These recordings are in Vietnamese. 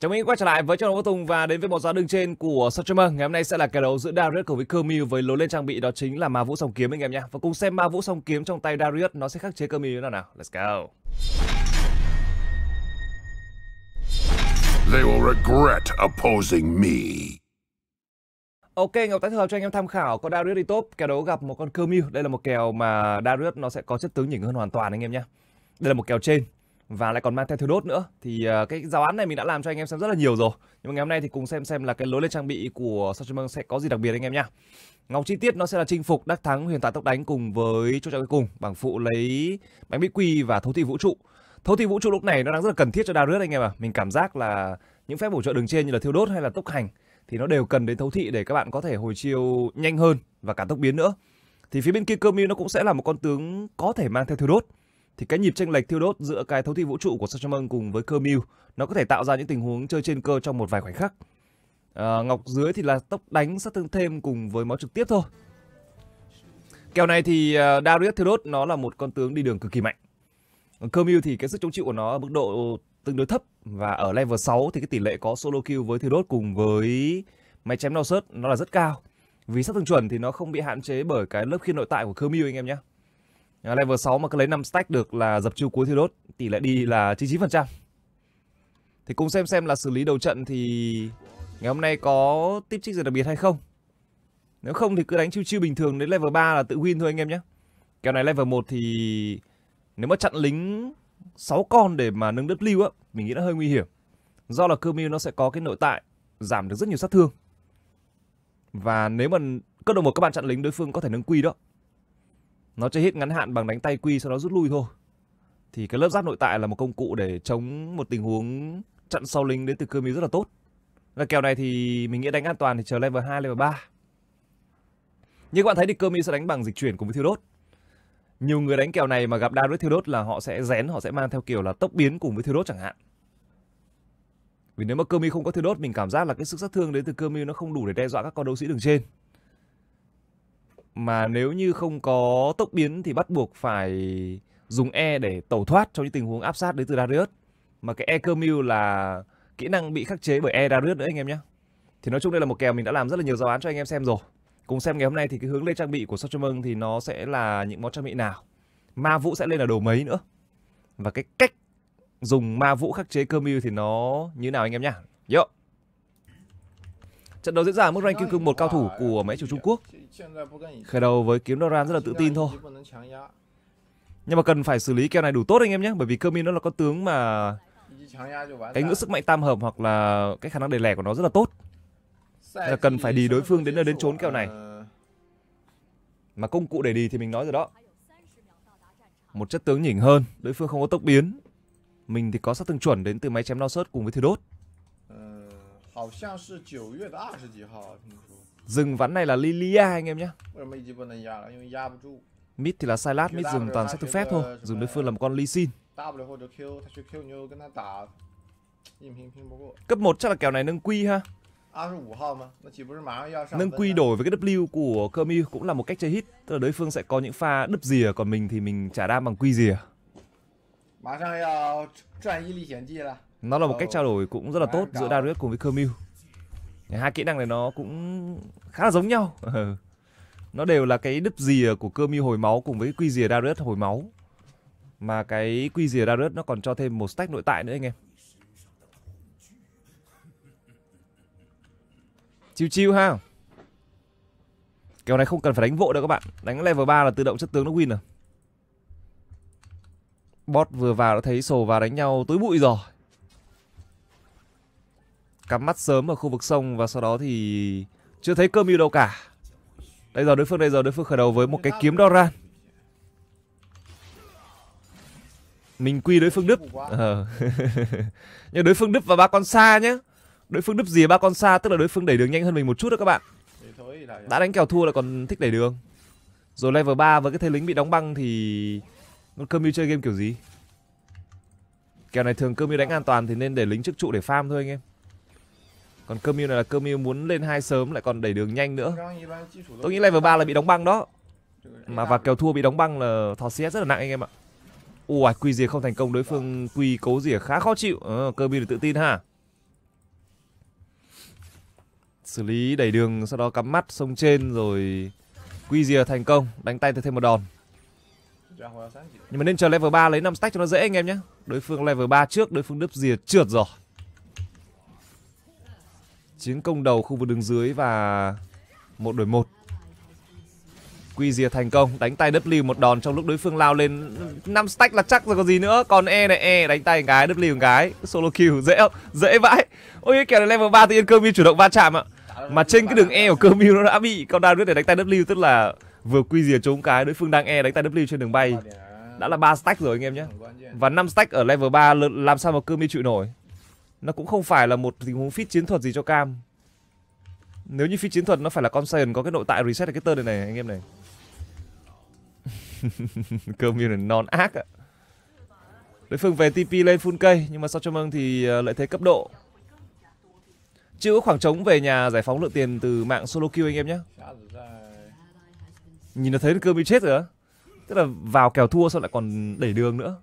chào mừng quay trở lại với trang đấu tùng và đến với một giá đường trên của streamer ngày hôm nay sẽ là kèo đấu giữa Darius cùng với Kermil với lối lên trang bị đó chính là ma vũ song kiếm anh em nhé và cùng xem ma vũ song kiếm trong tay Darius nó sẽ khắc chế Kermil như thế nào nào. Let's go. They will regret opposing me. Ok, Ngọc tái hợp cho anh em tham khảo có Darius đi top, kèo đấu gặp một con Kermil. Đây là một kèo mà Darius nó sẽ có chất tướng nhỉnh hơn hoàn toàn anh em nhé. Đây là một kèo trên và lại còn mang theo thiếu đốt nữa thì uh, cái giáo án này mình đã làm cho anh em xem rất là nhiều rồi nhưng mà ngày hôm nay thì cùng xem xem là cái lối lên trang bị của Sachemang sẽ có gì đặc biệt anh em nhá ngọc chi tiết nó sẽ là chinh phục đắc thắng huyền tài tốc đánh cùng với chỗ trận cuối cùng bảng phụ lấy bánh mỹ quy và thấu thị vũ trụ thấu thị vũ trụ lúc này nó đang rất là cần thiết cho Darius anh em à mình cảm giác là những phép bổ trợ đường trên như là thiêu đốt hay là tốc hành thì nó đều cần đến thấu thị để các bạn có thể hồi chiêu nhanh hơn và cả tốc biến nữa thì phía bên kia cơ mưu nó cũng sẽ là một con tướng có thể mang theo thiêu đốt thì cái nhịp tranh lệch thiêu đốt giữa cái thấu thị vũ trụ của Sachaman cùng với Kermil nó có thể tạo ra những tình huống chơi trên cơ trong một vài khoảnh khắc. À, ngọc dưới thì là tốc đánh sát thương thêm cùng với máu trực tiếp thôi. Kèo này thì uh, Darius Theodos nó là một con tướng đi đường cực kỳ mạnh. Kermil thì cái sức chống chịu của nó ở mức độ tương đối thấp và ở level 6 thì cái tỷ lệ có solo kill với Theodos cùng với máy chém đau sớt nó là rất cao. Vì sát thương chuẩn thì nó không bị hạn chế bởi cái lớp khiên nội tại của Kermil anh em nhé. Ờ, level 6 mà cứ lấy 5 stack được là dập chiêu cuối thì đốt tỷ lệ đi là 99% thì cùng xem xem là xử lý đầu trận thì ngày hôm nay có tiếp trích gì đặc biệt hay không nếu không thì cứ đánh chiêu chiêu bình thường đến level 3 là tự win thôi anh em nhé kèo này level 1 thì nếu mà chặn lính 6 con để mà nâng đất lưu á mình nghĩ nó hơi nguy hiểm do là cơ nó sẽ có cái nội tại giảm được rất nhiều sát thương và nếu mà cấp độ một các bạn chặn lính đối phương có thể nâng quy đó nó chơi hit ngắn hạn bằng đánh tay quy sau đó rút lui thôi thì cái lớp giáp nội tại là một công cụ để chống một tình huống chặn sau lính đến từ cơ mưu rất là tốt là kèo này thì mình nghĩ đánh an toàn thì chờ level 2, level 3 như các bạn thấy thì cơ mưu sẽ đánh bằng dịch chuyển cùng với thiêu đốt nhiều người đánh kèo này mà gặp đa đối thiêu đốt là họ sẽ rén họ sẽ mang theo kiểu là tốc biến cùng với thiêu đốt chẳng hạn vì nếu mà cơ mi không có thiêu đốt mình cảm giác là cái sức sát thương đến từ cơ mi nó không đủ để đe dọa các con đấu sĩ đường trên mà nếu như không có tốc biến thì bắt buộc phải dùng E để tẩu thoát trong những tình huống áp sát đến từ Darius. Mà cái E Kermil là kỹ năng bị khắc chế bởi E Darius nữa anh em nhé. Thì nói chung đây là một kèo mình đã làm rất là nhiều giáo án cho anh em xem rồi. Cùng xem ngày hôm nay thì cái hướng lên trang bị của Sotramon thì nó sẽ là những món trang bị nào. Ma vũ sẽ lên là đồ mấy nữa. Và cái cách dùng ma vũ khắc chế Kermil thì nó như nào anh em nhá. Yo. Trận đấu diễn ra ở mức ranking cương một cao thủ của máy chủ Trung Quốc Khởi đầu với kiếm Doran rất là tự tin thôi. Nhưng mà cần phải xử lý kèo này đủ tốt anh em nhé, bởi vì Kermin nó là con tướng mà cái ngữ sức mạnh tam hợp hoặc là cái khả năng đề lẻ của nó rất là tốt. là cần phải đi đối phương đến nơi đến trốn kèo này. Mà công cụ để đi thì mình nói rồi đó. Một chất tướng nhỉnh hơn, đối phương không có tốc biến. Mình thì có sát thương chuẩn đến từ máy chém no sớt cùng với thứ đốt. 好像是九月的二十几号听说。Ờ, Rừng vắn này là Lilia anh em nhé. Mid thì là Silas, mid rừng toàn sát thương phép thôi. Dùng đối phương là một con Lee Sin. Cấp 1 chắc là kèo này nâng quy ha. Nâng quy đổi với cái W của Kermi cũng là một cách chơi hit. Tức là đối phương sẽ có những pha đứt dìa còn mình thì mình trả đam bằng quy dìa. Nó là một cách ờ, trao đổi cũng rất là tốt giữa Darius cùng với Kermil hai kỹ năng này nó cũng khá là giống nhau ờ. nó đều là cái đứt dìa của cơ mi hồi máu cùng với quy dìa Darius hồi máu mà cái quy dìa Darius nó còn cho thêm một stack nội tại nữa anh em chiêu chiêu ha kèo này không cần phải đánh vội đâu các bạn đánh level 3 là tự động chất tướng nó win rồi bot vừa vào đã thấy sổ vào đánh nhau tối bụi rồi cắm mắt sớm ở khu vực sông và sau đó thì chưa thấy cơm yêu đâu cả. Bây giờ đối phương bây giờ đối phương khởi đầu với một cái kiếm Doran. Mình quy đối phương đứt. Ờ. Nhưng đối phương đứt và ba con xa nhá. Đối phương đứt gì ba con xa tức là đối phương đẩy đường nhanh hơn mình một chút đó các bạn. Đã đánh kèo thua là còn thích đẩy đường. Rồi level 3 với cái thế lính bị đóng băng thì con cơm yêu chơi game kiểu gì? Kèo này thường cơm yêu đánh an toàn thì nên để lính trước trụ để farm thôi anh em còn cơ mưu này là cơ mưu muốn lên hai sớm lại còn đẩy đường nhanh nữa tôi nghĩ level ba là bị đóng băng đó mà và kèo thua bị đóng băng là thò CS rất là nặng anh em ạ ui quy rìa không thành công đối phương quy cố rìa khá khó chịu ờ, cơ mưu tự tin ha xử lý đẩy đường sau đó cắm mắt sông trên rồi quy rìa thành công đánh tay thêm một đòn dạ, nhưng mà nên chờ level 3 lấy 5 stack cho nó dễ anh em nhé đối phương level 3 trước đối phương đớp rìa trượt rồi Chiến công đầu khu vực đường dưới và một đổi một Quy dìa thành công Đánh tay W một đòn trong lúc đối phương lao lên năm stack là chắc rồi còn gì nữa Còn E này E đánh tay gái W một cái Solo kill dễ không? Dễ vãi Ôi cái kèo này level 3 tự nhiên cơ mi chủ động va chạm ạ Mà trên cái đường E của cơ mi nó đã bị Con Darius để đánh tay W tức là Vừa quy dìa trúng cái đối phương đang E đánh tay W trên đường bay Đã là 3 stack rồi anh em nhé Và 5 stack ở level 3 làm sao mà cơ mi chịu nổi nó cũng không phải là một tình huống fit chiến thuật gì cho cam Nếu như fit chiến thuật nó phải là con Saiyan có cái nội tại reset được cái tơ này này anh em này Cơm như là non ác ạ Đối phương về TP lên full cây Nhưng mà sau cho mừng thì ờ, lợi thế cấp độ Chưa có khoảng trống về nhà giải phóng lượng tiền từ mạng solo kill anh em nhé Nhìn nó thấy cơm bị chết rồi á Tức là vào kèo thua xong lại còn đẩy đường nữa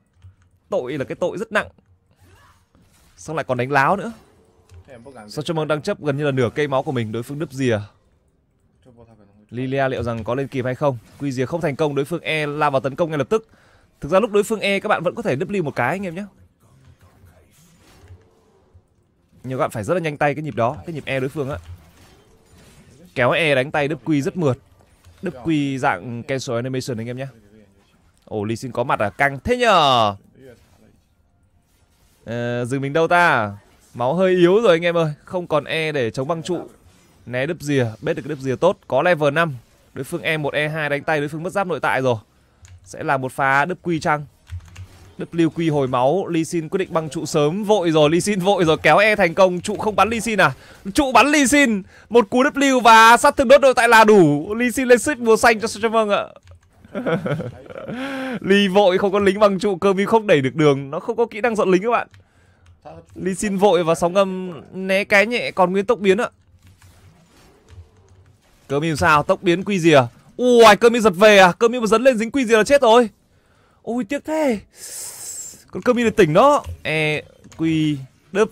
Tội là cái tội rất nặng Xong lại còn đánh láo nữa Sao cho mừng đang chấp gần như là nửa cây máu của mình Đối phương đứt dìa? Lilia liệu rằng có lên kịp hay không Quy dìa không thành công Đối phương E lao vào tấn công ngay lập tức Thực ra lúc đối phương E các bạn vẫn có thể W một cái anh em nhé Nhưng các bạn phải rất là nhanh tay cái nhịp đó Cái nhịp E đối phương á Kéo E đánh tay đứt quy rất mượt Đứt quy dạng cancel animation anh em nhé Ồ Lee xin có mặt à căng thế nhờ dừng ờ, mình đâu ta máu hơi yếu rồi anh em ơi không còn e để chống băng trụ né đứt rìa bết được cái đứt rìa tốt có level 5 đối phương e 1 e 2 đánh tay đối phương mất giáp nội tại rồi sẽ là một phá đứt quy chăng WQ hồi máu Lee Sin quyết định băng trụ sớm Vội rồi Lee Sin vội rồi kéo E thành công Trụ không bắn Lee Sin à Trụ bắn Lee Sin Một cú W và sát thương đốt nội tại là đủ Lee Sin lên ship mùa xanh cho Sơ Vâng ạ Ly vội không có lính bằng trụ cơ view không đẩy được đường Nó không có kỹ năng dọn lính các bạn Ly xin vội và sóng âm né cái nhẹ còn nguyên tốc biến ạ Cơ mi sao tốc biến quy rìa Ui cơ mi giật về à Cơ mi mà dấn lên dính quy rìa là chết rồi Ôi tiếc thế Còn cơ mi này tỉnh đó E quy đớp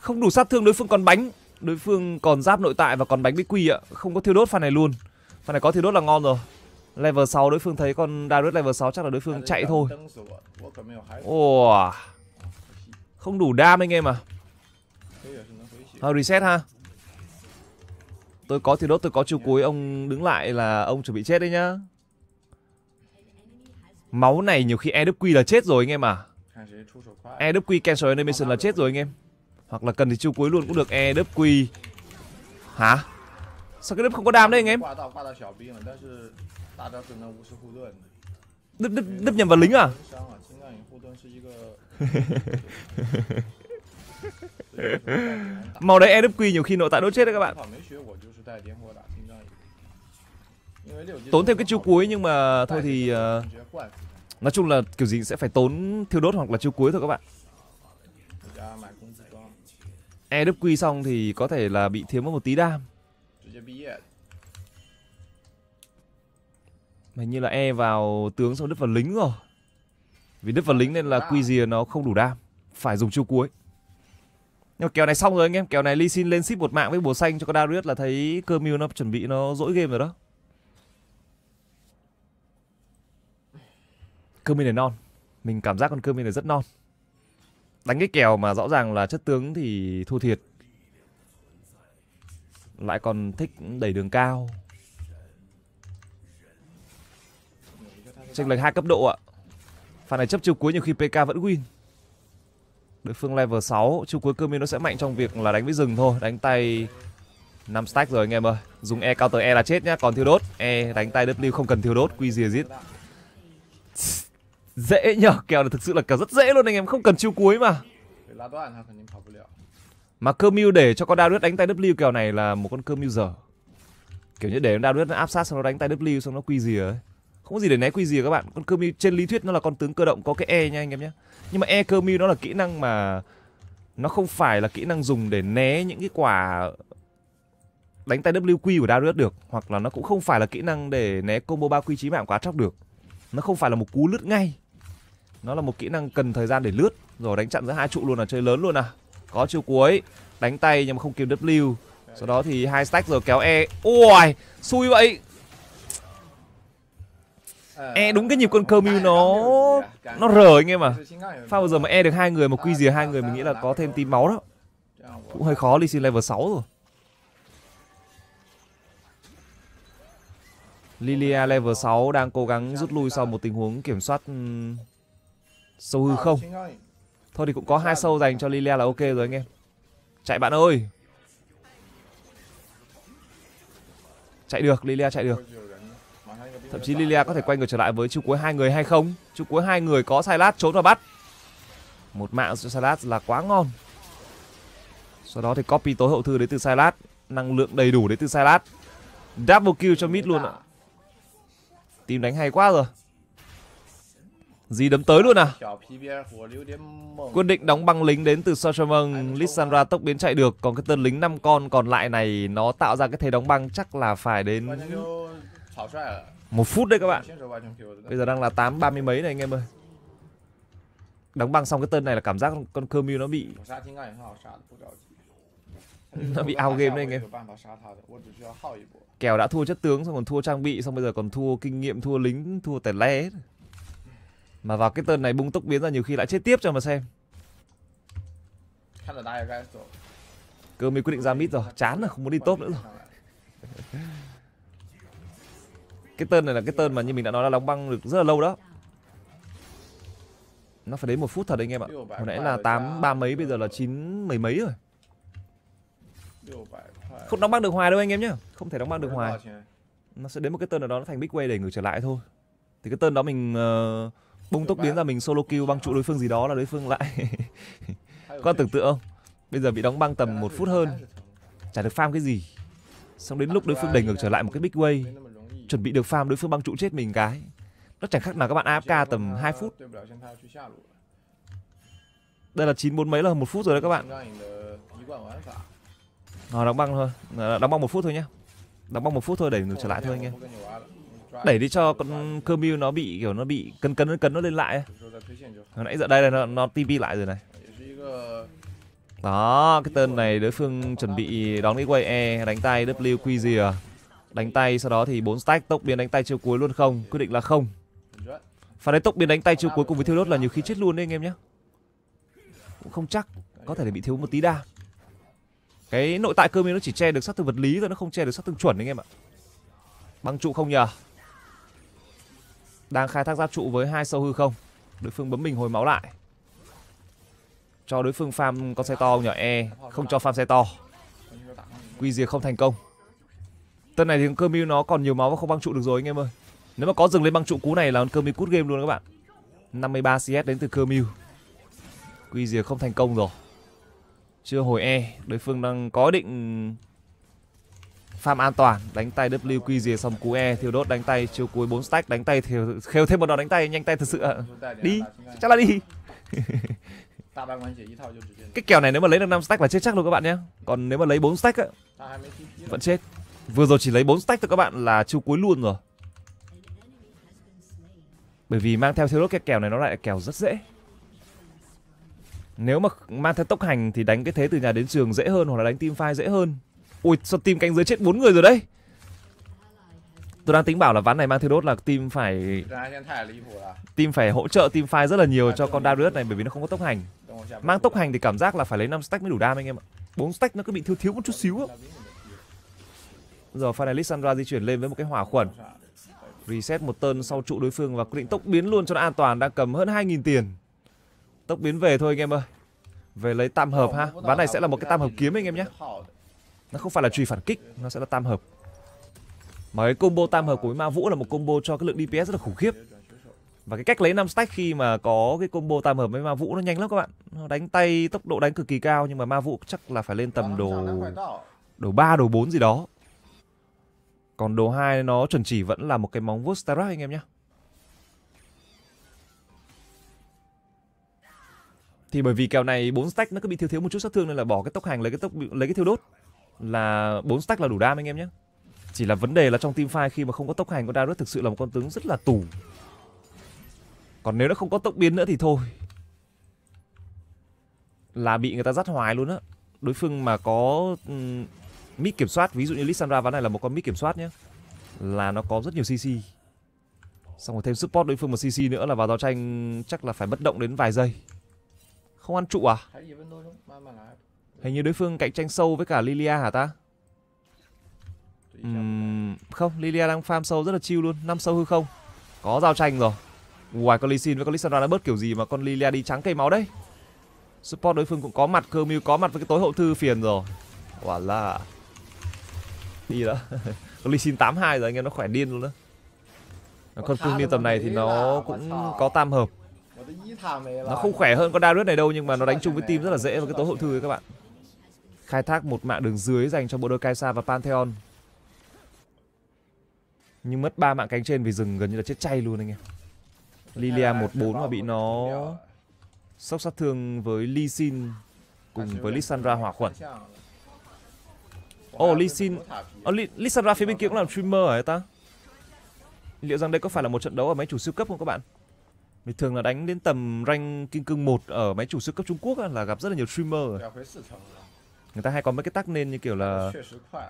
Không đủ sát thương đối phương còn bánh Đối phương còn giáp nội tại và còn bánh bị quy ạ Không có thiêu đốt pha này luôn Pha này có thiêu đốt là ngon rồi Level 6 đối phương thấy con Darius level 6 chắc là đối phương chạy thôi Ồ Không đủ đam anh em à à, Reset ha Tôi có thì đốt tôi có chiêu dạ. cuối Ông đứng lại là ông chuẩn bị chết đấy nhá Máu này nhiều khi EWQ là chết rồi anh em à EWQ cancel animation là chết rồi anh em Hoặc là cần thì chiêu cuối luôn cũng được EWQ Hả? Sao cái đứt không có đam đấy anh em? 大招只能无视护盾。那那那两把零啊！伤啊，青藏影护盾是一个。màu à? đấy NFQ e nhiều khi nội tại đốt chết đấy các bạn tốn thêm cái chiêu cuối nhưng mà thôi thì uh, nói chung là kiểu gì sẽ phải tốn thiêu đốt hoặc là chiêu cuối thôi các bạn EWQ xong thì có thể là bị thiếu mất một tí đam Hình như là e vào tướng xong đứt vào lính rồi Vì đứt vào lính nên là quy rìa nó không đủ đam Phải dùng chiêu cuối Nhưng mà kèo này xong rồi anh em Kèo này Lee Sin lên ship một mạng với bùa xanh cho con Darius là thấy cơ mưu nó chuẩn bị nó dỗi game rồi đó Cơ mưu này non Mình cảm giác con cơ mưu này rất non Đánh cái kèo mà rõ ràng là chất tướng thì thua thiệt Lại còn thích đẩy đường cao Chênh lệch hai cấp độ ạ. Pha này chấp chiêu cuối nhiều khi PK vẫn win. Đối phương level 6, chiêu cuối cơ minh nó sẽ mạnh trong việc là đánh với rừng thôi, đánh tay 5 stack rồi anh em ơi. Dùng E cao tới E là chết nhá, còn thiếu đốt. E đánh tay w không cần thiếu đốt, quy rìa giết. Dễ nhờ kèo là thực sự là kèo rất dễ luôn anh em, không cần chiêu cuối mà. Mà cơ mưu để cho con Darius đánh tay W kèo này là một con cơ mưu dở. Kiểu như để con Darius áp sát xong nó đánh tay W xong nó quy rìa ấy không có gì để né quy gì các bạn con cơ mi trên lý thuyết nó là con tướng cơ động có cái e nha anh em nhé nhưng mà e cơ mi nó là kỹ năng mà nó không phải là kỹ năng dùng để né những cái quả đánh tay WQ của Darius được hoặc là nó cũng không phải là kỹ năng để né combo 3 quy chí mạng quá chóc được nó không phải là một cú lướt ngay nó là một kỹ năng cần thời gian để lướt rồi đánh chặn giữa hai trụ luôn là chơi lớn luôn à có chiêu cuối đánh tay nhưng mà không kiếm W sau đó thì hai stack rồi kéo e ôi xui vậy Ờ. E đúng cái nhịp con Camus nó nó rờ anh em mà. Pha vừa giờ mà E được hai người mà quy rìa hai người mình nghĩ là có thêm tí máu đó. Cũng hơi khó đi xin level 6 rồi. Lilia level 6 đang cố gắng rút lui sau một tình huống kiểm soát ừ, sâu hư ờ, không. Thôi thì cũng có hai sâu dành cho Lilia là ok rồi anh em. Chạy bạn ơi. Chạy được, Lilia chạy được thậm chí Lilia có thể quay ngược trở lại với chu cuối hai người hay không chu cuối hai người có Silas trốn và bắt một mạng cho Silas là quá ngon sau đó thì copy tối hậu thư đến từ Silas năng lượng đầy đủ đến từ Silas double kill cho mid luôn ạ team đánh hay quá rồi gì đấm tới luôn à quyết định đóng băng lính đến từ Sorceremon Lissandra tốc biến chạy được còn cái tên lính 5 con còn lại này nó tạo ra cái thế đóng băng chắc là phải đến một phút đấy các bạn Bây giờ đang là tám ba mươi mấy này anh em ơi Đóng băng xong cái tên này là cảm giác con cơ Kermil nó bị Nó bị ao game đấy anh em Kèo đã thua chất tướng xong còn thua trang bị Xong bây giờ còn thua kinh nghiệm, thua lính, thua tẻ le ấy. Mà vào cái tên này bung tốc biến ra nhiều khi lại chết tiếp cho mà xem Cơ Kermil quyết định ra mid rồi Chán rồi, không muốn đi tốt nữa rồi cái tên này là cái tên mà như mình đã nói là đóng băng được rất là lâu đó Nó phải đến một phút thật đấy anh em ạ Hồi nãy là tám ba mấy bây giờ là chín mấy mấy rồi Không đóng băng được hoài đâu anh em nhé, Không thể đóng băng được hoài Nó sẽ đến một cái tên nào đó nó thành big way để ngửi trở lại thôi Thì cái tên đó mình uh, bung tốc biến ra mình solo kill băng trụ đối phương gì đó là đối phương lại Có tưởng tượng không? Bây giờ bị đóng băng tầm một phút hơn Chả được farm cái gì Xong đến lúc đối phương đẩy ngược trở lại một cái big way chuẩn bị được farm đối phương băng trụ chết mình cái nó chẳng khác nào các bạn AFK tầm 2 phút đây là chín bốn mấy là một phút rồi đấy các bạn Rồi ờ, đóng băng thôi ờ, Đóng băng một phút thôi nhá Đóng băng một phút thôi đẩy trở lại thôi anh em Đẩy đi cho con Kermil nó bị kiểu nó bị cân cân cân nó lên lại Hồi nãy giờ đây là nó, nó TP lại rồi này Đó cái tên này đối phương chuẩn bị đóng cái quay E đánh tay gì à đánh tay sau đó thì 4 stack tốc biến đánh tay chiêu cuối luôn không quyết định là không pha đấy tốc biến đánh tay chiêu cuối cùng với thiêu đốt là nhiều khi chết luôn đấy anh em nhé cũng không chắc có thể là bị thiếu một tí đa cái nội tại cơ mình nó chỉ che được sát thương vật lý thôi nó không che được sát thương chuẩn anh em ạ băng trụ không nhờ đang khai thác giáp trụ với hai sâu hư không đối phương bấm mình hồi máu lại cho đối phương farm con xe to nhỏ e không cho farm xe to quy diệt không thành công Tân này thì cơ mưu nó còn nhiều máu và không băng trụ được rồi anh em ơi. Nếu mà có dừng lên băng trụ cú này là cơ mưu cút game luôn các bạn. 53 CS đến từ cơ mưu. Quy dìa không thành công rồi. Chưa hồi E, đối phương đang có định farm an toàn, đánh tay W quy dìa xong cú E, thiêu đốt đánh tay, chiêu cuối 4 stack đánh tay thiêu khêu thêm một đòn đánh tay, nhanh tay thật sự ạ. Đi, chắc là đi. cái kèo này nếu mà lấy được 5 stack là chết chắc luôn các bạn nhé còn nếu mà lấy 4 stack á vẫn chết Vừa rồi chỉ lấy 4 stack thôi các bạn là chiêu cuối luôn rồi Bởi vì mang theo thiếu đốt cái kèo này nó lại là kèo rất dễ Nếu mà mang theo tốc hành thì đánh cái thế từ nhà đến trường dễ hơn hoặc là đánh team fight dễ hơn Ui sao team cánh dưới chết bốn người rồi đấy Tôi đang tính bảo là ván này mang thiếu đốt là team phải à? Team phải hỗ trợ team fight rất là nhiều à, cho con Darius này bởi vì nó không có tốc hành Mang tốc hành thì cảm giác là phải lấy 5 stack mới đủ đam anh em ạ 4 stack nó cứ bị thiếu thiếu một chút xíu á Giờ pha này di chuyển lên với một cái hỏa khuẩn. Reset một tơn sau trụ đối phương và quyết định tốc biến luôn cho nó an toàn đang cầm hơn 2.000 tiền. Tốc biến về thôi anh em ơi. Về lấy tam hợp ha. Ván này sẽ là một cái tam hợp kiếm anh em nhé. Nó không phải là truy phản kích, nó sẽ là tam hợp. Mà cái combo tam hợp của Ma Vũ là một combo cho cái lượng DPS rất là khủng khiếp. Và cái cách lấy 5 stack khi mà có cái combo tam hợp với ma vũ nó nhanh lắm các bạn. Nó đánh tay tốc độ đánh cực kỳ cao nhưng mà ma vũ chắc là phải lên tầm đồ đồ 3 đồ 4 gì đó. Còn đồ 2 nó chuẩn chỉ vẫn là một cái móng vuốt Starak anh em nhé. Thì bởi vì kèo này 4 stack nó cứ bị thiếu thiếu một chút sát thương nên là bỏ cái tốc hành lấy cái tốc lấy cái thiêu đốt là 4 stack là đủ đam anh em nhé. Chỉ là vấn đề là trong team fight khi mà không có tốc hành con Darius thực sự là một con tướng rất là tù. Còn nếu nó không có tốc biến nữa thì thôi. Là bị người ta dắt hoài luôn á. Đối phương mà có mid kiểm soát ví dụ như Lissandra ván này là một con mid kiểm soát nhé là nó có rất nhiều CC xong rồi thêm support đối phương một CC nữa là vào giao tranh chắc là phải bất động đến vài giây không ăn trụ à hình như đối phương cạnh tranh sâu với cả Lilia hả ta uhm, không Lilia đang farm sâu rất là chill luôn năm sâu hư không có giao tranh rồi Ngoài con Lee với con Lissandra đã bớt kiểu gì mà con Lilia đi trắng cây máu đấy Support đối phương cũng có mặt, Kermil có mặt với cái tối hậu thư phiền rồi Quả là gì đó con ly xin tám hai rồi anh em nó khỏe điên luôn đó con cung niên tầm này thì nó cũng có tam hợp nó không khỏe hơn con Darius này đâu nhưng mà nó đánh chung với team rất là dễ và cái tối hậu thư các bạn khai thác một mạng đường dưới dành cho bộ đôi Kai'Sa và Pantheon nhưng mất ba mạng cánh trên vì rừng gần như là chết chay luôn anh em Lilia 14 mà bị nó sốc sát thương với Lee Sin cùng à, với Lissandra hỏa khuẩn Ồ, oh, Lee Sin... Oh, Lee, Lee Sandra phía bên kia cũng làm streamer hả ta? Liệu rằng đây có phải là một trận đấu ở máy chủ siêu cấp không các bạn? Vì thường là đánh đến tầm rank kim cương 1 ở máy chủ siêu cấp Trung Quốc là gặp rất là nhiều streamer Người ta hay có mấy cái tag name như kiểu là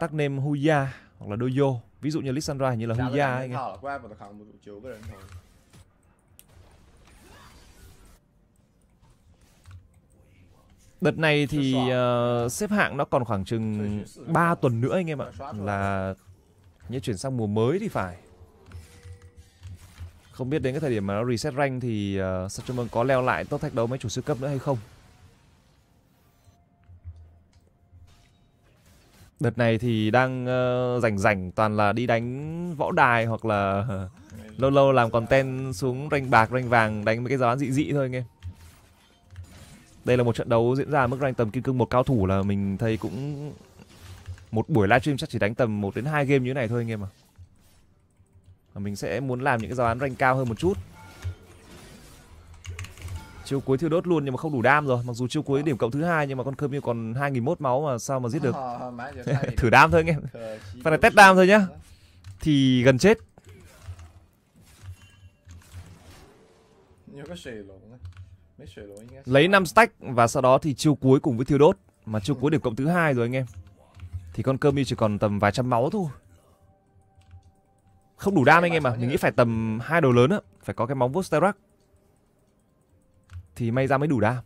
tag name Huya hoặc là Dojo Ví dụ như Lissandra hình như là Huya ấy nghe Đợt này thì uh, xếp hạng nó còn khoảng chừng 3 tuần nữa anh em ạ. Là như chuyển sang mùa mới thì phải. Không biết đến cái thời điểm mà nó reset rank thì uh, ờ, streamer có leo lại tốt thách đấu mấy chủ sư cấp nữa hay không. Đợt này thì đang uh, rảnh rảnh toàn là đi đánh võ đài hoặc là uh, lâu lâu làm content xuống rank bạc, rank vàng đánh mấy cái giáo án dị dị thôi anh em. Đây là một trận đấu diễn ra mức rank tầm kim cương một cao thủ là mình thấy cũng một buổi livestream chắc chỉ đánh tầm 1 đến 2 game như thế này thôi anh em à. mình sẽ muốn làm những cái giáo án rank cao hơn một chút. Chiêu cuối thiêu đốt luôn nhưng mà không đủ đam rồi, mặc dù chiêu cuối điểm cộng thứ hai nhưng mà con Khơm còn 2001 máu mà sao mà giết được. Ờ, ờ, Thử đam thôi anh em. Phần này test đam thôi nhá. Thì gần chết lấy 5 stack và sau đó thì chiêu cuối cùng với thiêu đốt mà chiêu cuối điểm cộng thứ hai rồi anh em thì con cơm chỉ còn tầm vài trăm máu thôi không đủ đam anh em à mình nghĩ phải tầm hai đồ lớn á phải có cái móng vuốt sterak thì may ra mới đủ đam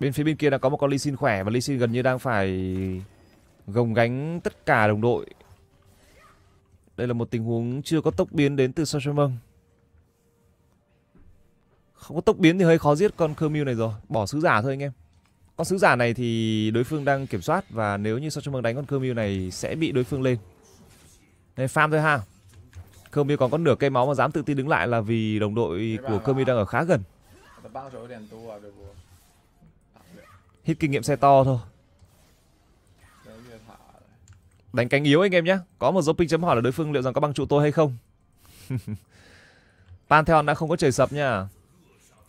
bên phía bên kia đang có một con ly xin khỏe và ly xin gần như đang phải gồng gánh tất cả đồng đội đây là một tình huống chưa có tốc biến đến từ Sashemong. Vâng. Không có tốc biến thì hơi khó giết con Kermil này rồi. Bỏ sứ giả thôi anh em. Con sứ giả này thì đối phương đang kiểm soát và nếu như Sashemong vâng đánh con Kermil này sẽ bị đối phương lên. Nên farm thôi ha. Kermil còn có nửa cây máu mà dám tự tin đứng lại là vì đồng đội của Kermil đang ở khá gần. Hít kinh nghiệm xe to thôi. Đánh cánh yếu anh em nhé Có một dấu ping chấm hỏi là đối phương liệu rằng có băng trụ tôi hay không Pantheon đã không có trời sập nha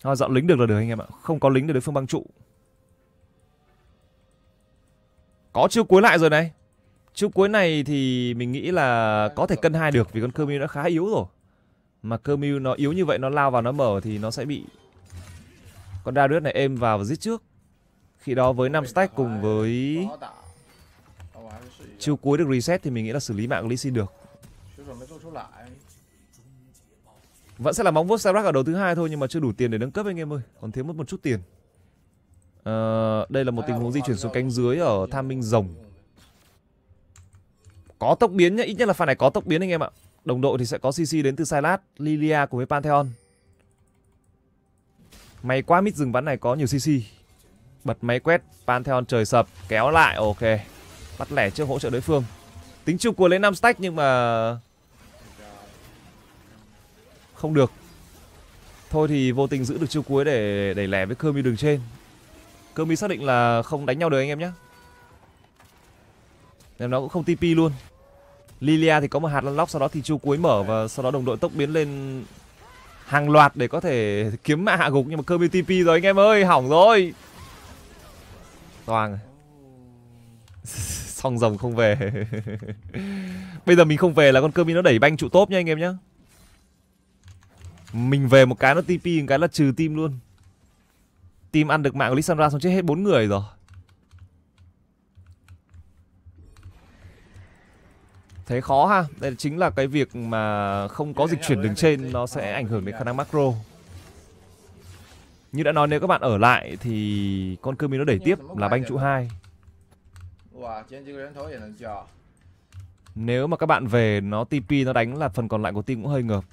Họ dọn lính được là được anh em ạ Không có lính để đối phương băng trụ Có chiêu cuối lại rồi này Chiêu cuối này thì mình nghĩ là có thể cân hai được Vì con Kermil đã khá yếu rồi Mà Kermil nó yếu như vậy nó lao vào nó mở thì nó sẽ bị Con Darius này êm vào và giết trước Khi đó với 5 stack cùng với chiêu cuối được reset thì mình nghĩ là xử lý mạng Lee Sin được vẫn sẽ là bóng vuốt Sarak ở đầu thứ hai thôi nhưng mà chưa đủ tiền để nâng cấp anh em ơi còn thiếu mất một chút tiền à, đây là một tình huống di chuyển xuống cánh dưới ở tham minh rồng có tốc biến nhá ít nhất là pha này có tốc biến anh em ạ đồng đội thì sẽ có cc đến từ silas lilia của với pantheon may quá mít rừng ván này có nhiều cc bật máy quét pantheon trời sập kéo lại ok Bắt lẻ chưa hỗ trợ đối phương Tính chung của lấy 5 stack nhưng mà Không được Thôi thì vô tình giữ được chiêu cuối để đẩy lẻ với Kermi đường trên Kermi xác định là không đánh nhau được anh em nhé Em nó cũng không TP luôn Lilia thì có một hạt lăn lóc sau đó thì chiêu cuối mở và sau đó đồng đội tốc biến lên hàng loạt để có thể kiếm mạ hạ gục nhưng mà Kermi TP rồi anh em ơi hỏng rồi Toàn Xong rồng không về Bây giờ mình không về là con Kirby nó đẩy banh trụ tốt nha anh em nhá Mình về một cái nó TP một cái là trừ team luôn Team ăn được mạng của Lissandra xong chết hết bốn người rồi Thế khó ha Đây chính là cái việc mà không có dịch chuyển đường trên Nó sẽ ảnh hưởng đến khả năng macro Như đã nói nếu các bạn ở lại thì con Kirby nó đẩy tiếp là banh trụ 2 Wow, chỉ chỉ có đến thối là chờ Nếu mà các bạn về nó TP nó đánh là phần còn lại của team cũng hơi ngợp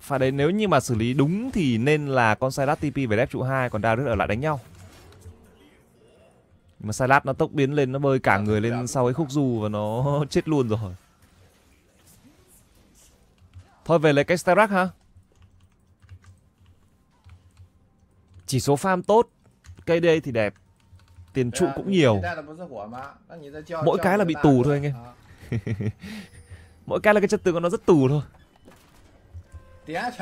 Pha đấy nếu như mà xử lý đúng thì nên là con Silas TP về đép trụ 2 còn Darius ở lại đánh nhau Nhưng mà Silas nó tốc biến lên nó bơi cả dạ, người lên dạ. sau ấy khúc dù và nó chết luôn rồi Thôi về lấy cái Starak ha Chỉ số farm tốt Cây đây thì đẹp tiền trụ cũng nhiều mỗi cái là bị tù thôi anh em mỗi cái là cái chất từ của nó rất tù thôi à?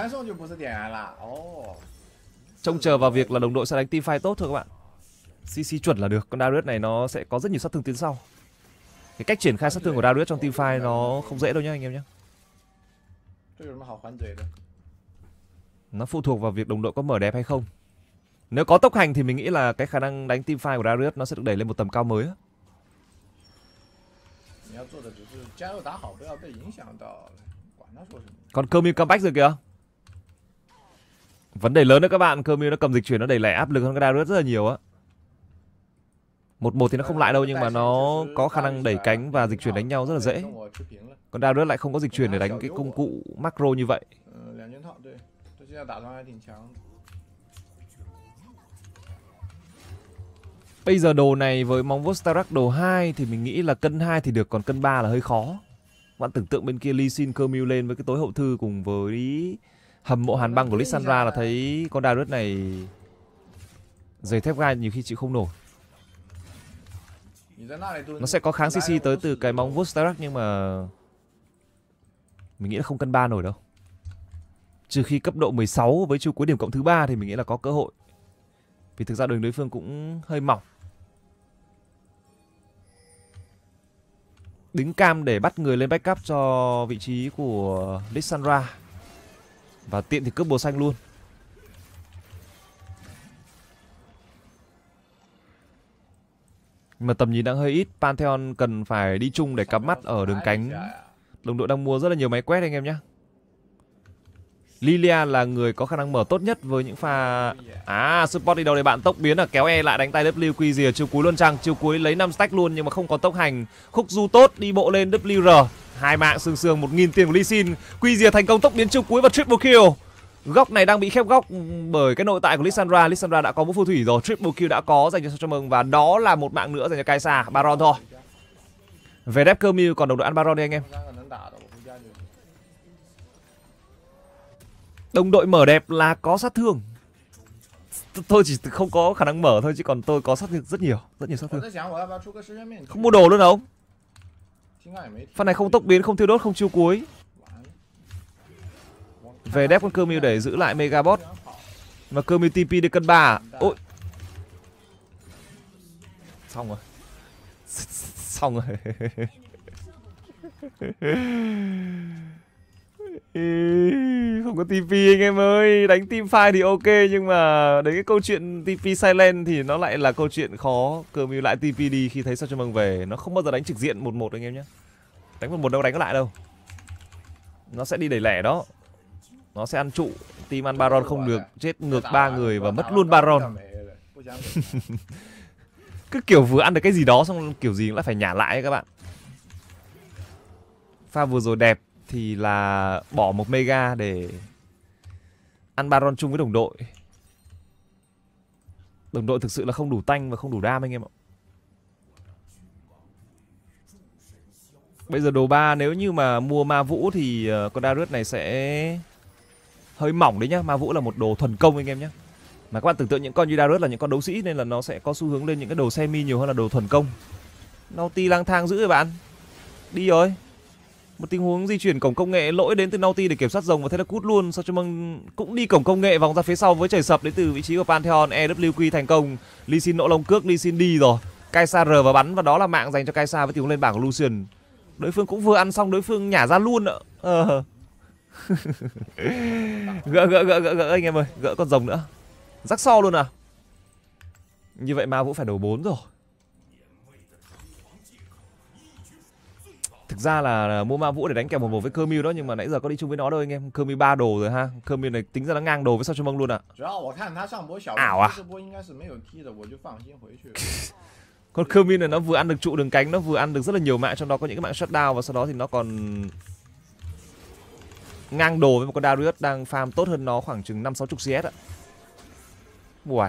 trông chờ vào việc là đồng đội sẽ đánh team fight tốt thôi các bạn cc chuẩn là được con Darius này nó sẽ có rất nhiều sát thương tiến sau cái cách triển khai sát thương của Darius trong team fight nó không dễ đâu nhá anh em nhé nó phụ thuộc vào việc đồng đội có mở đẹp hay không nếu có tốc hành thì mình nghĩ là cái khả năng đánh team fight của Darius nó sẽ được đẩy lên một tầm cao mới. Còn Kermil comeback rồi kìa. Vấn đề lớn nữa các bạn, Kermil nó cầm dịch chuyển nó đẩy lẻ áp lực hơn cái Darius rất là nhiều á. Một một thì nó không lại đâu nhưng mà nó có khả năng đẩy cánh và dịch chuyển đánh nhau rất là dễ. Còn Darius lại không có dịch chuyển để đánh cái công cụ macro như vậy. Bây giờ đồ này với móng vuốt Starak đồ 2 thì mình nghĩ là cân 2 thì được còn cân 3 là hơi khó. Bạn tưởng tượng bên kia Lee Sin Kermil lên với cái tối hậu thư cùng với hầm mộ hàn băng của Lissandra là thấy con Darius này giày thép gai nhiều khi chịu không nổi. Nó sẽ có kháng CC tới từ cái móng vuốt Starak nhưng mà mình nghĩ là không cân 3 nổi đâu. Trừ khi cấp độ 16 với chu cuối điểm cộng thứ ba thì mình nghĩ là có cơ hội. Vì thực ra đường đối phương cũng hơi mỏng. đứng cam để bắt người lên backup cho vị trí của Lissandra và tiện thì cướp bồ xanh luôn Nhưng mà tầm nhìn đang hơi ít Pantheon cần phải đi chung để cắm mắt ở đường cánh Đồng đội đang mua rất là nhiều máy quét anh em nhé Lilia là người có khả năng mở tốt nhất với những pha... À, support đi đầu để bạn tốc biến là kéo E lại đánh tay WQ rìa à, chiều cuối luôn chăng? Chiều cuối lấy 5 stack luôn nhưng mà không có tốc hành. Khúc du tốt đi bộ lên WR. Hai mạng sương sương một nghìn tiền của Lee Sin. Quy rìa à thành công tốc biến chiều cuối và triple kill. Góc này đang bị khép góc bởi cái nội tại của Lissandra. Lissandra đã có vũ phù thủy rồi, triple kill đã có dành cho chào mừng và đó là một mạng nữa dành cho Kaisa, Baron thôi. Về Depker Mew còn đồng đội ăn Baron đi anh em. Đồng đội mở đẹp là có sát thương Tôi chỉ không có khả năng mở thôi chứ còn tôi có sát thương rất nhiều Rất nhiều sát thương Không mua đồ luôn không Phan này không tốc biến, không thiêu đốt, không chiêu cuối Về đép con cơ mưu để giữ lại Megabot Mà cơ mưu TP được cân bà. Ôi Xong rồi Xong rồi không có tivi anh em ơi đánh team fight thì ok nhưng mà đến cái câu chuyện tivi silent thì nó lại là câu chuyện khó cơ mưu lại tivi đi khi thấy sao cho mừng về nó không bao giờ đánh trực diện một một anh em nhé đánh một một đâu đánh lại đâu nó sẽ đi đẩy lẻ đó nó sẽ ăn trụ team ăn baron không được chết ngược ba người và mất luôn baron cứ kiểu vừa ăn được cái gì đó xong kiểu gì cũng lại phải nhả lại các bạn pha vừa rồi đẹp thì là bỏ một mega để ăn baron chung với đồng đội đồng đội thực sự là không đủ tanh và không đủ đam anh em ạ bây giờ đồ ba nếu như mà mua ma vũ thì ờ, con Darius này sẽ hơi mỏng đấy nhá ma vũ là một đồ thuần công anh em nhé mà các bạn tưởng tượng những con như Darius là những con đấu sĩ nên là nó sẽ có xu hướng lên những cái đồ semi nhiều hơn là đồ thuần công Naughty lang thang dữ rồi bạn đi rồi một tình huống di chuyển cổng công nghệ lỗi đến từ Naughty để kiểm soát rồng và thế là cút luôn sao cho mừng cũng đi cổng công nghệ vòng ra phía sau với chảy sập đến từ vị trí của Pantheon EWQ thành công Lee Sin nỗ lông cước Lee Sin đi rồi Kaisa R và bắn và đó là mạng dành cho Kaisa với tình huống lên bảng của Lucian đối phương cũng vừa ăn xong đối phương nhả ra luôn ạ ờ. gỡ, gỡ gỡ gỡ gỡ anh em ơi gỡ con rồng nữa rắc so luôn à như vậy ma vũ phải đầu 4 rồi thực ra là mua ma vũ để đánh kèo một một với cơ đó nhưng mà nãy giờ có đi chung với nó đâu anh em cơ ba đồ rồi ha cơ này tính ra nó ngang đồ với sao cho mông luôn ạ à. ảo à con Kermin này nó vừa ăn được trụ đường cánh nó vừa ăn được rất là nhiều mạng trong đó có những cái mạng shutdown và sau đó thì nó còn ngang đồ với một con Darius đang farm tốt hơn nó khoảng chừng năm sáu chục CS ạ. Buổi.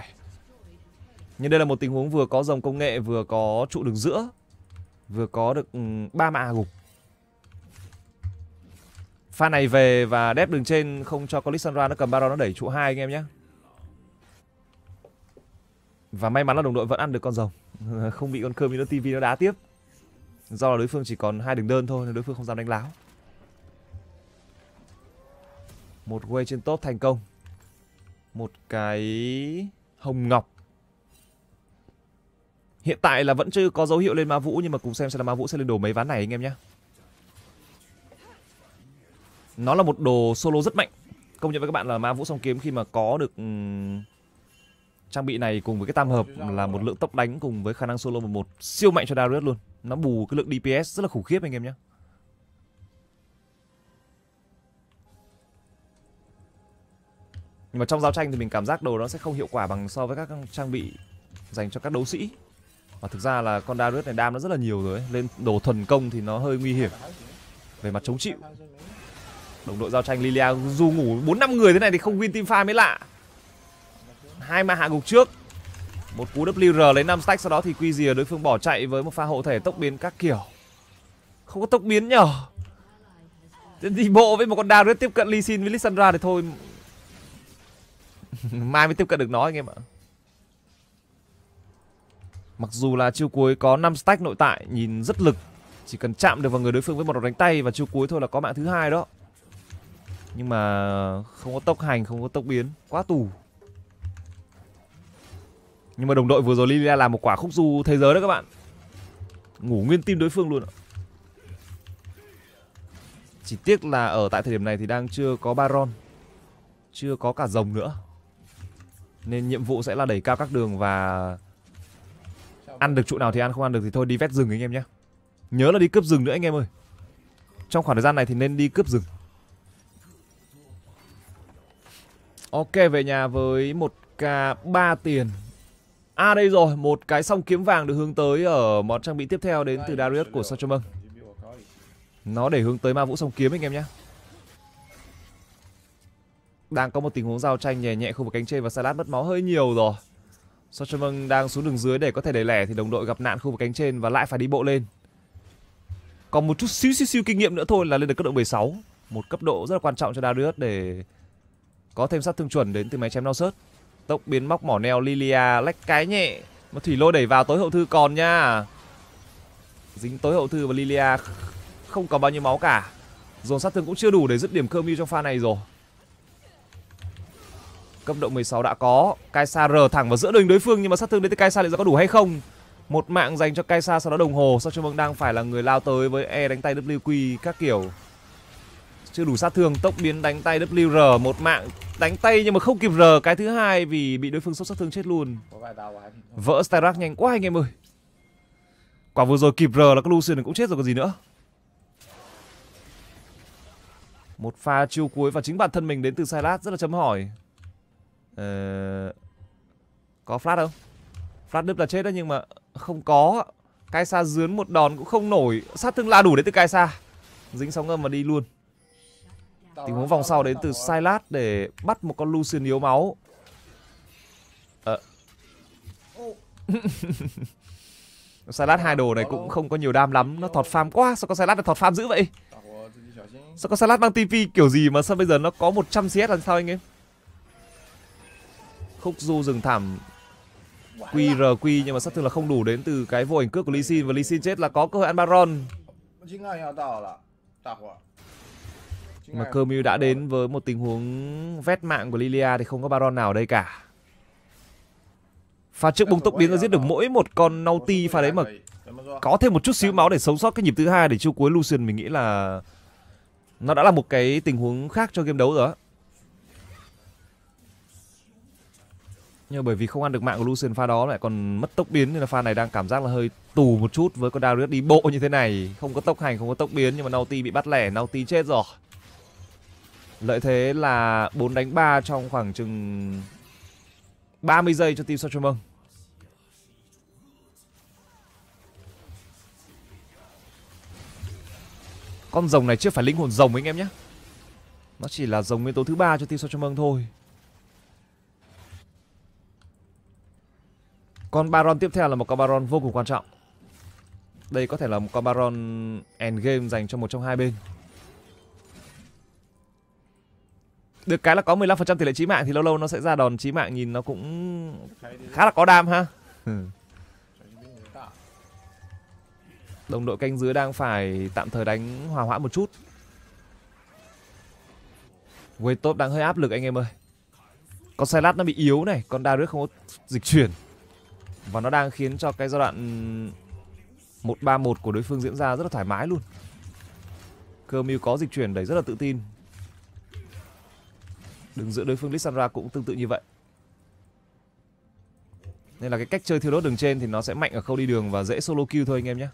Nhưng đây là một tình huống vừa có dòng công nghệ vừa có trụ đường giữa vừa có được ừ, ba mạng gục pha này về và đép đường trên không cho Colisandra nó cầm Baron nó đẩy trụ hai anh em nhé và may mắn là đồng đội vẫn ăn được con rồng không bị con cơm như nó tivi nó đá tiếp do là đối phương chỉ còn hai đường đơn thôi nên đối phương không dám đánh láo một quay trên top thành công một cái hồng ngọc hiện tại là vẫn chưa có dấu hiệu lên ma vũ nhưng mà cùng xem xem là ma vũ sẽ lên đồ mấy ván này anh em nhé nó là một đồ solo rất mạnh công nhận với các bạn là ma vũ song kiếm khi mà có được ừ, trang bị này cùng với cái tam hợp là một lượng tốc đánh cùng với khả năng solo một một siêu mạnh cho Darius luôn nó bù cái lượng DPS rất là khủng khiếp anh em nhé nhưng mà trong giao tranh thì mình cảm giác đồ nó sẽ không hiệu quả bằng so với các trang bị dành cho các đấu sĩ và thực ra là con Darius này đam nó rất là nhiều rồi ấy. lên đồ thuần công thì nó hơi nguy hiểm về mặt chống chịu Đồng đội giao tranh Lilia dù ngủ 4 năm người thế này thì không win team pha mới lạ. Hai ma hạ gục trước. Một cú WR lấy 5 stack sau đó thì quy ở đối phương bỏ chạy với một pha hộ thể tốc biến các kiểu. Không có tốc biến nhở. Đi bộ với một con đao tiếp cận Lee Sin với Lissandra thì thôi. Mai mới tiếp cận được nó anh em ạ. Mặc dù là chiêu cuối có 5 stack nội tại nhìn rất lực Chỉ cần chạm được vào người đối phương với một đòn đánh tay và chiêu cuối thôi là có mạng thứ hai đó nhưng mà không có tốc hành không có tốc biến quá tù nhưng mà đồng đội vừa rồi Lilia làm một quả khúc du thế giới đấy các bạn ngủ nguyên tim đối phương luôn ạ chỉ tiếc là ở tại thời điểm này thì đang chưa có Baron Chưa có cả rồng nữa Nên nhiệm vụ sẽ là đẩy cao các đường và Ăn được trụ nào thì ăn không ăn được thì thôi đi vét rừng anh em nhé Nhớ là đi cướp rừng nữa anh em ơi Trong khoảng thời gian này thì nên đi cướp rừng Ok về nhà với một k 3 tiền À đây rồi, một cái song kiếm vàng được hướng tới ở món trang bị tiếp theo đến từ Darius của Sao Nó để hướng tới ma vũ song kiếm anh em nhé Đang có một tình huống giao tranh nhẹ nhẹ khu vực cánh trên và salad mất máu hơi nhiều rồi Sao đang xuống đường dưới để có thể đẩy lẻ thì đồng đội gặp nạn khu vực cánh trên và lại phải đi bộ lên Còn một chút xíu xíu xíu kinh nghiệm nữa thôi là lên được cấp độ 16 Một cấp độ rất là quan trọng cho Darius để có thêm sát thương chuẩn đến từ máy chém đau sớt tốc biến móc mỏ neo lilia lách cái nhẹ mà thủy lôi đẩy vào tối hậu thư còn nha dính tối hậu thư và lilia không có bao nhiêu máu cả dồn sát thương cũng chưa đủ để dứt điểm cơ mưu trong pha này rồi cấp độ 16 đã có kaisa rờ thẳng vào giữa đường đối phương nhưng mà sát thương đến từ kaisa liệu có đủ hay không một mạng dành cho kaisa sau đó đồng hồ sao cho đang phải là người lao tới với e đánh tay wq các kiểu chưa đủ sát thương tốc biến đánh tay WR một mạng đánh tay nhưng mà không kịp R cái thứ hai vì bị đối phương sốc sát thương chết luôn vỡ Styrax nhanh quá anh em ơi quả vừa rồi kịp R là cái Lucian cũng chết rồi còn gì nữa một pha chiêu cuối và chính bản thân mình đến từ Silas rất là chấm hỏi ờ... có flat không flat đứt là chết đấy nhưng mà không có Kaisa dướn một đòn cũng không nổi sát thương la đủ đến từ Kaisa dính sóng âm và đi luôn Tình huống vòng sau đến từ Silas để bắt một con Lucian yếu máu. Ờ. Silas hai đồ này cũng không có nhiều đam lắm, nó thọt farm quá, sao con Silas lại thọt farm dữ vậy? Sao con Silas mang TP kiểu gì mà sao bây giờ nó có 100 CS làm sao anh em? Khúc du rừng thảm QRQ nhưng mà sát thương là không đủ đến từ cái vô ảnh cước của Lee Sin và Lee Sin chết là có cơ hội ăn Baron mà Kermil đã đến với một tình huống vét mạng của Lilia thì không có Baron nào ở đây cả. Pha trước bung tốc biến đã giết được mỗi một con nauti pha đấy mà có thêm một chút xíu máu để sống sót cái nhịp thứ hai để chu cuối Lucian mình nghĩ là nó đã là một cái tình huống khác cho game đấu rồi đó. Nhưng bởi vì không ăn được mạng của Lucian pha đó lại còn mất tốc biến nên là pha này đang cảm giác là hơi tù một chút với con Darius đi bộ như thế này. Không có tốc hành, không có tốc biến nhưng mà nauti bị bắt lẻ, nauti chết rồi. Lợi thế là 4 đánh 3 trong khoảng chừng 30 giây cho team Sotramong. Con rồng này chưa phải linh hồn rồng anh em nhé. Nó chỉ là rồng nguyên tố thứ ba cho team Sotramong thôi. Con Baron tiếp theo là một con Baron vô cùng quan trọng. Đây có thể là một con Baron endgame dành cho một trong hai bên. được cái là có 15% tỷ lệ chí mạng thì lâu lâu nó sẽ ra đòn chí mạng nhìn nó cũng khá là có đam ha. Ừ. Đồng đội canh dưới đang phải tạm thời đánh hòa hoãn một chút. Quay top đang hơi áp lực anh em ơi. Con sai nó bị yếu này, con Darius không có dịch chuyển. Và nó đang khiến cho cái giai đoạn 1-3-1 của đối phương diễn ra rất là thoải mái luôn. Cơ có dịch chuyển đẩy rất là tự tin Đường giữa đối phương Lissandra cũng tương tự như vậy. Nên là cái cách chơi thiêu đốt đường trên thì nó sẽ mạnh ở khâu đi đường và dễ solo kill thôi anh em nhé.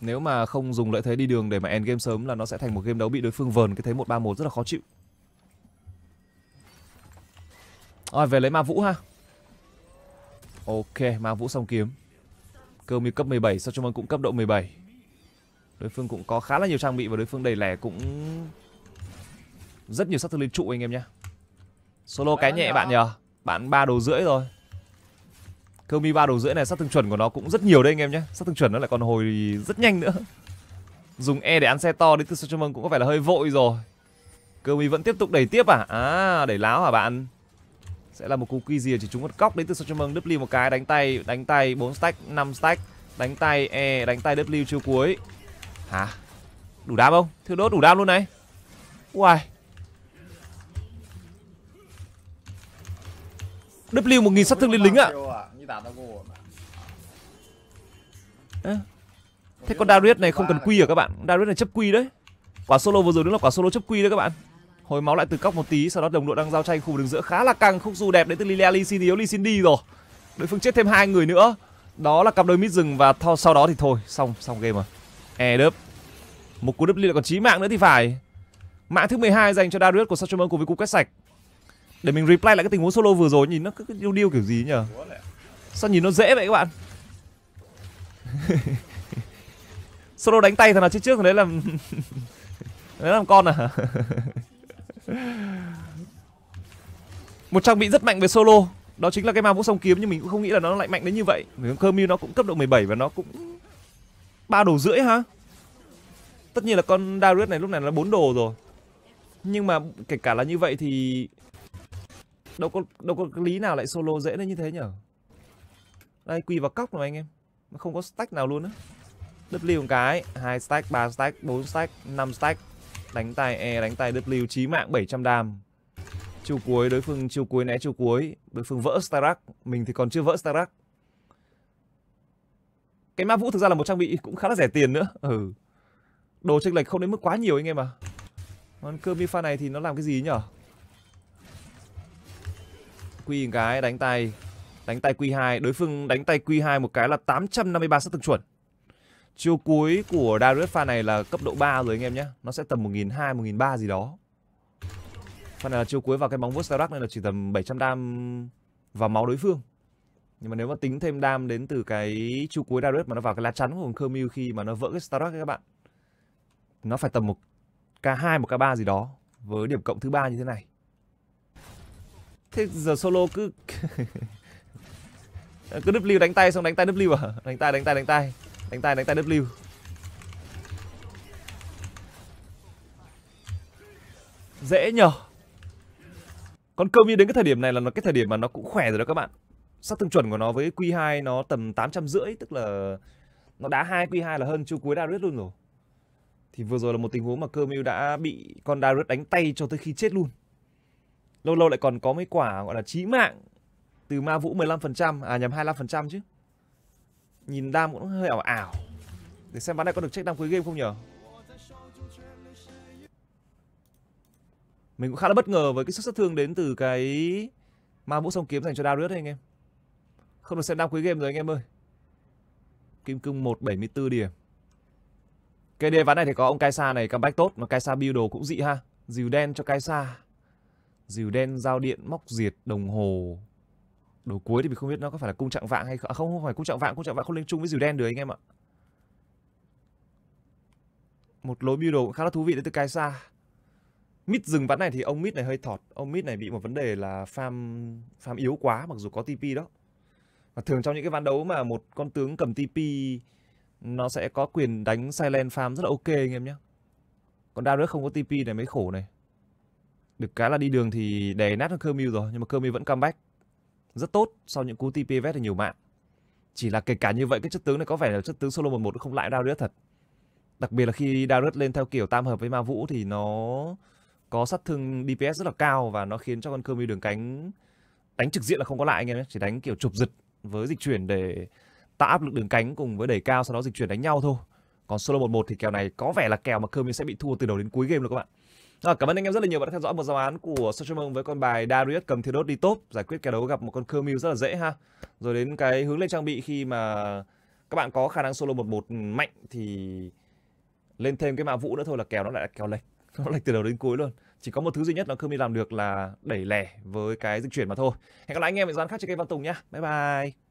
Nếu mà không dùng lợi thế đi đường để mà end game sớm là nó sẽ thành một game đấu bị đối phương vờn cái thế 1-3-1 rất là khó chịu. Rồi về lấy ma vũ ha. Ok, ma vũ xong kiếm. Cơ mi cấp 17, sao cho mơn cũng cấp độ 17. Đối phương cũng có khá là nhiều trang bị và đối phương đầy lẻ cũng rất nhiều sát thương liên trụ anh em nhé Solo cái nhẹ bạn nhờ Bạn ba đầu rưỡi rồi Cơ mi ba đầu rưỡi này sát thương chuẩn của nó cũng rất nhiều đấy anh em nhé Sát thương chuẩn nó lại còn hồi rất nhanh nữa Dùng E để ăn xe to đến từ cho mừng cũng có vẻ là hơi vội rồi Cơ mi vẫn tiếp tục đẩy tiếp à À đẩy láo hả bạn Sẽ là một cú quy gì chỉ chúng một cóc đến từ cho mừng W một cái đánh tay Đánh tay 4 stack 5 stack Đánh tay E đánh tay W chiêu cuối Hả Đủ đam không? Thiếu đốt đủ đam luôn này Uài W 1000 sát thương lên lính ạ à. Thế con Darius này không cần quy à các bạn Darius này chấp quy đấy Quả solo vừa rồi đúng là quả solo chấp quy đấy các bạn Hồi máu lại từ góc một tí Sau đó đồng đội đang giao tranh khu đường giữa khá là căng Khúc du đẹp đến từ Lilia Lee Sin yếu Lee Sin đi rồi Đối phương chết thêm hai người nữa Đó là cặp đôi mít rừng và tho sau đó thì thôi Xong xong game rồi E đớp Một cú W lại còn chí mạng nữa thì phải Mạng thứ 12 dành cho Darius của Sachomer cùng với cú quét sạch để mình reply lại cái tình huống solo vừa rồi Nhìn nó cứ điêu điêu kiểu gì nhở Sao nhìn nó dễ vậy các bạn Solo đánh tay thằng nào trước trước Đấy là Đấy làm con à Một trang bị rất mạnh về solo Đó chính là cái ma vũ song kiếm Nhưng mình cũng không nghĩ là nó lại mạnh đến như vậy Cơ mưu nó cũng cấp độ 17 và nó cũng ba đồ rưỡi ha Tất nhiên là con Darius này lúc này là bốn đồ rồi Nhưng mà kể cả là như vậy thì đâu có đâu có lý nào lại solo dễ đến như thế nhở đây quỳ vào cóc rồi anh em không có stack nào luôn á W một cái hai stack 3 stack 4 stack 5 stack đánh tài e đánh tài W chí mạng 700 đam chiều cuối đối phương chiều cuối né chiều cuối đối phương vỡ Starak mình thì còn chưa vỡ Starak cái ma vũ thực ra là một trang bị cũng khá là rẻ tiền nữa ừ đồ chênh lệch không đến mức quá nhiều anh em à còn cơ mi pha này thì nó làm cái gì nhở Q một cái đánh tay. Đánh tay q 2, đối phương đánh tay q 2 một cái là 853 sát thương chuẩn. Chiêu cuối của Darius pha này là cấp độ 3 rồi anh em nhé Nó sẽ tầm 1200, 1300 gì đó Pha này là chiêu cuối vào cái bóng vuốt Starak nên là chỉ tầm 700 đam vào máu đối phương Nhưng mà nếu mà tính thêm đam đến từ cái chiêu cuối Darius mà nó vào cái lá chắn của Kermil khi mà nó vỡ cái Starak các bạn Nó phải tầm một K2, một K3 gì đó Với điểm cộng thứ ba như thế này Thế giờ solo cứ cứ W đánh tay xong đánh tay W à? Đánh tay đánh tay đánh tay. Đánh tay đánh tay W. Dễ nhờ. Con Komi đến cái thời điểm này là nó cái thời điểm mà nó cũng khỏe rồi đó các bạn. Sát thương chuẩn của nó với Q2 nó tầm tám trăm rưỡi tức là nó đá hai Q2 là hơn chu cuối Darius luôn rồi. Thì vừa rồi là một tình huống mà Komi đã bị con Darius đánh tay cho tới khi chết luôn lâu lâu lại còn có mấy quả gọi là chí mạng từ ma vũ 15% à nhầm 25% chứ nhìn đam cũng hơi ảo ảo để xem ván này có được check đam cuối game không nhở mình cũng khá là bất ngờ với cái sức sát thương đến từ cái ma vũ song kiếm dành cho Darius đấy anh em không được xem đam cuối game rồi anh em ơi kim cương 174 điểm cái đề ván này thì có ông Kaisa này comeback tốt mà Kaisa build đồ cũng dị ha dìu đen cho Kaisa dìu đen dao điện móc diệt đồng hồ đồ cuối thì mình không biết nó có phải là cung trạng vạng hay không à, không, không phải cung trạng vạng cung trạng vạng không liên chung với dìu đen được anh em ạ một lối build khá là thú vị đến từ cai xa mid dừng ván này thì ông mid này hơi thọt ông mid này bị một vấn đề là farm farm yếu quá mặc dù có tp đó và thường trong những cái ván đấu mà một con tướng cầm tp nó sẽ có quyền đánh silent farm rất là ok anh em nhé còn đao nữa không có tp này mới khổ này được cái là đi đường thì đè nát Kermil rồi, nhưng mà Kermil vẫn comeback. Rất tốt sau những cú TP vét nhiều mạng. Chỉ là kể cả như vậy cái chất tướng này có vẻ là chất tướng solo 11 không lại Darius thật. Đặc biệt là khi Darius lên theo kiểu tam hợp với Ma Vũ thì nó có sát thương DPS rất là cao và nó khiến cho con Kermil đường cánh đánh trực diện là không có lại anh em nhé, chỉ đánh kiểu chụp giật với dịch chuyển để tạo áp lực đường cánh cùng với đẩy cao sau đó dịch chuyển đánh nhau thôi. Còn solo 11 thì kèo này có vẻ là kèo mà Kermit sẽ bị thua từ đầu đến cuối game luôn các bạn. Rồi, ờ, cảm ơn anh em rất là nhiều đã theo dõi một giáo án của Social với con bài Darius cầm Thiên đốt đi top giải quyết kèo đấu gặp một con Kermil rất là dễ ha. Rồi đến cái hướng lên trang bị khi mà các bạn có khả năng solo một một mạnh thì lên thêm cái mạ vũ nữa thôi là kèo nó lại kèo lệch nó lệch từ đầu đến cuối luôn chỉ có một thứ duy nhất nó Kermil làm được là đẩy lẻ với cái dịch chuyển mà thôi hẹn gặp lại anh em ở dự án khác trên kênh Văn Tùng nhá bye bye